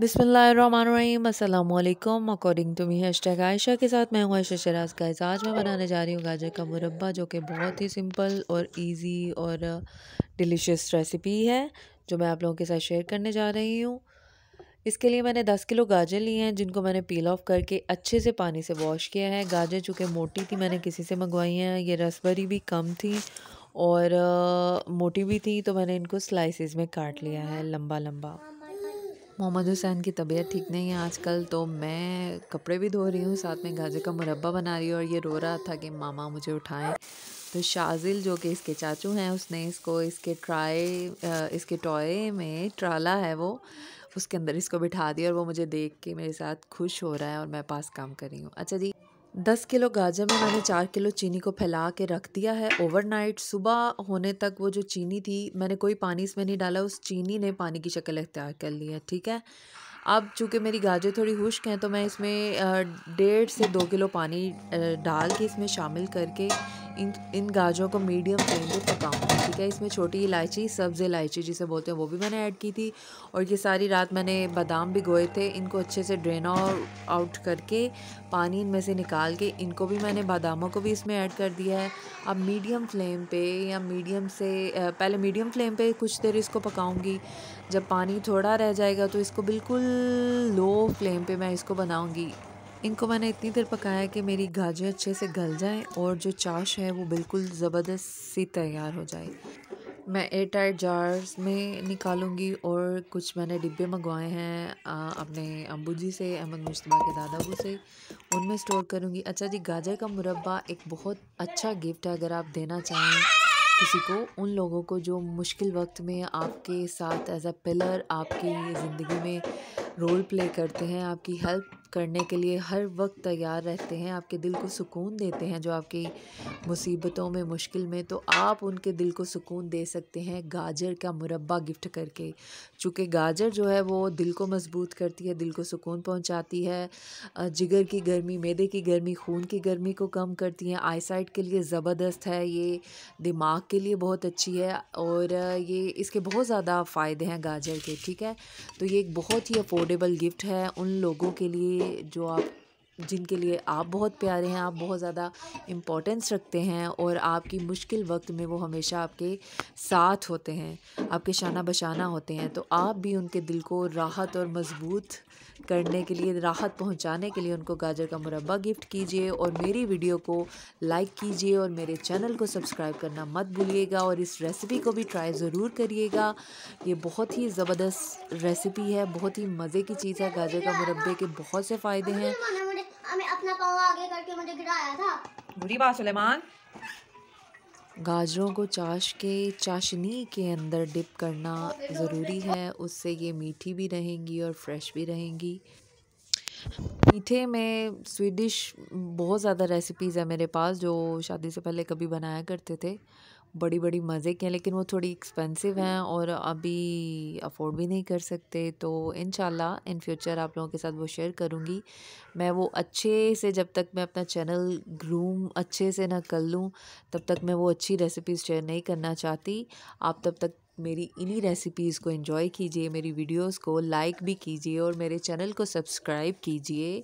बिसमीम अल्लाम according to me hashtag Ayesha के साथ मैं हूँ आयशा शराज का आज मैं बनाने जा रही हूँ गाजर का मुरब्बा जो कि बहुत ही सिंपल और इजी और डिलीशियस रेसिपी है जो मैं आप लोगों के साथ शेयर करने जा रही हूँ इसके लिए मैंने 10 किलो गाजर लिए हैं जिनको मैंने पील ऑफ करके अच्छे से पानी से वॉश किया है गाजर चूँकि मोटी थी मैंने किसी से मंगवाई हैं ये रसबरी भी कम थी और आ, मोटी भी थी तो मैंने इनको स्लाइसिस में काट लिया है लम्बा लम्बा मोहम्मद हुसैन की तबीयत ठीक नहीं है आजकल तो मैं कपड़े भी धो रही हूँ साथ में गाजर का मुरब्बा बना रही हूँ और ये रो रहा था कि मामा मुझे उठाएं तो शाजिल जो कि इसके चाचू हैं उसने इसको इसके ट्राई इसके टॉय में ट्राला है वो उसके अंदर इसको बिठा दिया और वो मुझे देख के मेरे साथ खुश हो रहा है और मैं पास काम कर रही हूँ अच्छा जी दस किलो गाजर में मैंने चार किलो चीनी को फैला के रख दिया है ओवरनाइट सुबह होने तक वो जो चीनी थी मैंने कोई पानी इसमें नहीं डाला उस चीनी ने पानी की शक्ल अख्तियार कर ली है ठीक है अब चूँकि मेरी गाजर थोड़ी खुश्क हैं तो मैं इसमें डेढ़ से दो किलो पानी डाल के इसमें शामिल करके इन इन गाजरों को मीडियम फ्लेम पे पकाऊंगी ठीक है इसमें छोटी इलायची सब्ज़ इलायची जिसे बोलते हैं वो भी मैंने ऐड की थी और ये सारी रात मैंने बादाम भिगोए थे इनको अच्छे से ड्रेन आउट करके पानी इनमें से निकाल के इनको भी मैंने बादामों को भी इसमें ऐड कर दिया है अब मीडियम फ्लेम पे या मीडियम से पहले मीडियम फ्लेम पे कुछ देर इसको पकाऊंगी जब पानी थोड़ा रह जाएगा तो इसको बिल्कुल लो फ्लेम पे मैं इसको बनाऊंगी इनको मैंने इतनी देर पकाया कि मेरी गाजर अच्छे से गल जाए और जो चाश है वो बिल्कुल ज़बरदस्त सी तैयार हो जाए मैं एयर टाइट जार्स में निकालूंगी और कुछ मैंने डिब्बे मंगवाए हैं अपने अम्बू जी से अहमद मुश्तबा के दादाबू से उनमें स्टोर करूंगी अच्छा जी गाजर का मुरबा एक बहुत अच्छा गिफ्ट है अगर आप देना चाहें किसी को उन लोगों को जो मुश्किल वक्त में आपके साथ एज अ पिलर आपकी ज़िंदगी में रोल प्ले करते हैं आपकी हेल्प करने के लिए हर वक्त तैयार रहते हैं आपके दिल को सुकून देते हैं जो आपकी मुसीबतों में मुश्किल में तो आप उनके दिल को सुकून दे सकते हैं गाजर का मुरब्बा गिफ्ट करके चूँकि गाजर जो है वो दिल को मजबूत करती है दिल को सुकून पहुँचाती है जिगर की गर्मी मैदे की गर्मी खून की गर्मी को कम करती हैं आईसाइट के लिए ज़बरदस्त है ये दिमाग के लिए बहुत अच्छी है और ये इसके बहुत ज़्यादा फ़ायदे हैं गाजर के ठीक है तो ये एक बहुत ही अफोर्डेबल गिफ्ट है उन लोगों के लिए जो आप जिनके लिए आप बहुत प्यारे हैं आप बहुत ज़्यादा इम्पोर्टेंस रखते हैं और आपकी मुश्किल वक्त में वो हमेशा आपके साथ होते हैं आपके शाना बशाना होते हैं तो आप भी उनके दिल को राहत और मजबूत करने के लिए राहत पहुंचाने के लिए उनको गाजर का मुरब्बा गिफ्ट कीजिए और मेरी वीडियो को लाइक कीजिए और मेरे चैनल को सब्सक्राइब करना मत भूलिएगा और इस रेसिपी को भी ट्राई ज़रूर करिएगा ये बहुत ही ज़बरदस्त रेसिपी है बहुत ही मज़े की चीज़ है गाजर का मुरब्बे के बहुत से फ़ायदे हैं हमें अपना पाँव आगे करके मुझे गिराया था बुरी बात सुलेमान गाजरों को चाश के चाशनी के अंदर डिप करना ज़रूरी है उससे ये मीठी भी रहेंगी और फ्रेश भी रहेंगी मीठे में स्वीडिश बहुत ज़्यादा रेसिपीज़ है मेरे पास जो शादी से पहले कभी बनाया करते थे बड़ी बड़ी मज़े के हैं लेकिन वो थोड़ी एक्सपेंसिव हैं और अभी अफोर्ड भी नहीं कर सकते तो इन इन फ्यूचर आप लोगों के साथ वो शेयर करूँगी मैं वो अच्छे से जब तक मैं अपना चैनल ग्रूम अच्छे से ना कर लूँ तब तक मैं वो अच्छी रेसिपीज़ शेयर नहीं करना चाहती आप तब तक मेरी इन्हीं रेसिपीज़ को इन्जॉय कीजिए मेरी वीडियोज़ को लाइक भी कीजिए और मेरे चैनल को सब्सक्राइब कीजिए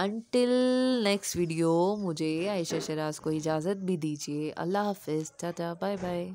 अनटिल नेक्स्ट वीडियो मुझे आयशा शराज को इजाज़त भी दीजिए अल्लाह हाफिज़ टाटा बाय बाय